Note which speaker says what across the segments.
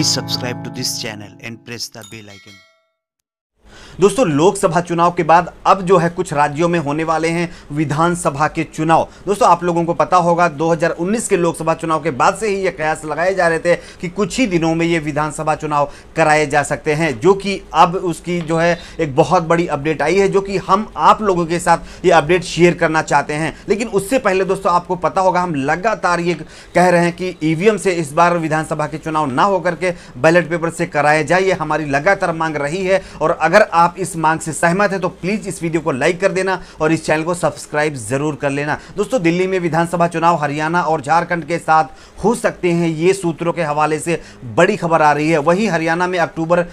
Speaker 1: Please subscribe to this channel and press the bell icon. दोस्तों लोकसभा चुनाव के बाद अब जो है कुछ राज्यों में होने वाले हैं विधानसभा के चुनाव दोस्तों आप लोगों को पता होगा 2019 के लोकसभा चुनाव के बाद से ही ये कयास लगाए जा रहे थे कि कुछ ही दिनों में ये विधानसभा चुनाव कराए जा सकते हैं जो कि अब उसकी जो है एक बहुत बड़ी अपडेट आई है जो कि हम आप लोगों के साथ ये अपडेट शेयर करना चाहते हैं लेकिन उससे पहले दोस्तों आपको पता होगा हम लगातार ये कह रहे हैं कि ईवीएम से इस बार विधानसभा के चुनाव ना होकर के बैलेट पेपर से कराए जाए ये हमारी लगातार मांग रही है और अगर आप आप इस मांग से सहमत हैं तो प्लीज़ इस वीडियो को लाइक कर देना और इस चैनल को सब्सक्राइब ज़रूर कर लेना दोस्तों दिल्ली में विधानसभा चुनाव हरियाणा और झारखंड के साथ हो सकते हैं ये सूत्रों के हवाले से बड़ी खबर आ रही है वहीं हरियाणा में अक्टूबर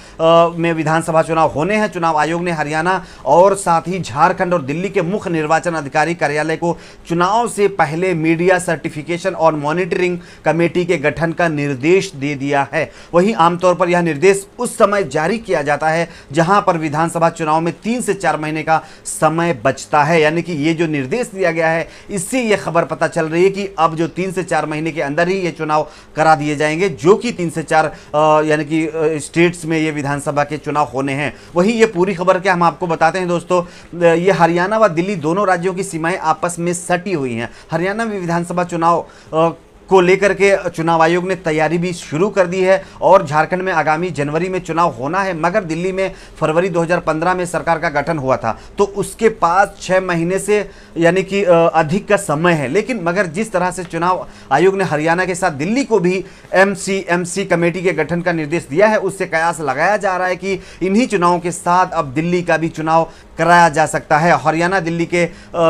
Speaker 1: में विधानसभा चुनाव होने हैं चुनाव आयोग ने हरियाणा और साथ ही झारखंड और दिल्ली के मुख्य निर्वाचन अधिकारी कार्यालय को चुनाव से पहले मीडिया सर्टिफिकेशन और मॉनिटरिंग कमेटी के गठन का निर्देश दे दिया है वहीं आमतौर पर यह निर्देश उस समय जारी किया जाता है जहां पर विधान विधानसभा चुनाव में तीन से चार महीने का समय बचता है यानी कि ये जो निर्देश दिया गया है इससे ये खबर पता चल रही है कि अब जो तीन से चार महीने के अंदर ही ये चुनाव करा दिए जाएंगे जो कि तीन से चार यानी कि स्टेट्स में ये विधानसभा के चुनाव होने हैं वही ये पूरी खबर क्या हम आपको बताते हैं दोस्तों ये हरियाणा व दिल्ली दोनों राज्यों की सीमाएं आपस में सटी हुई हैं हरियाणा में विधानसभा चुनाव को लेकर के चुनाव आयोग ने तैयारी भी शुरू कर दी है और झारखंड में आगामी जनवरी में चुनाव होना है मगर दिल्ली में फरवरी 2015 में सरकार का गठन हुआ था तो उसके पास छः महीने से यानी कि अधिक का समय है लेकिन मगर जिस तरह से चुनाव आयोग ने हरियाणा के साथ दिल्ली को भी एम सी कमेटी के गठन का निर्देश दिया है उससे कयास लगाया जा रहा है कि इन्हीं चुनावों के साथ अब दिल्ली का भी चुनाव कराया जा सकता है हरियाणा दिल्ली के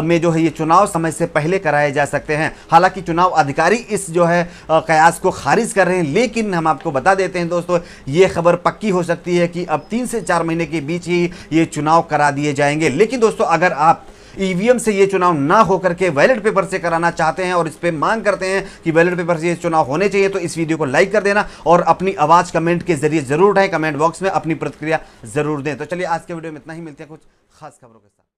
Speaker 1: में जो है ये चुनाव समय से पहले कराए जा सकते हैं हालांकि चुनाव अधिकारी इस जो है कयास को खारिज कर रहे हैं लेकिन हम आपको बता देते हैं दोस्तों ये खबर पक्की हो सकती है कि अब तीन से चार महीने के बीच ही ये चुनाव करा दिए जाएंगे लेकिन दोस्तों अगर आप ईवीएम से ये चुनाव ना होकर के बैलेट पेपर से कराना चाहते हैं और इस पर मांग करते हैं कि बैलेट पेपर से ये चुनाव होने चाहिए तो इस वीडियो को लाइक कर देना और अपनी आवाज़ कमेंट के जरिए जरूर उठाएं कमेंट बॉक्स में अपनी प्रतिक्रिया जरूर दें तो चलिए आज के वीडियो में इतना ही मिलते हैं कुछ खास खबरों के साथ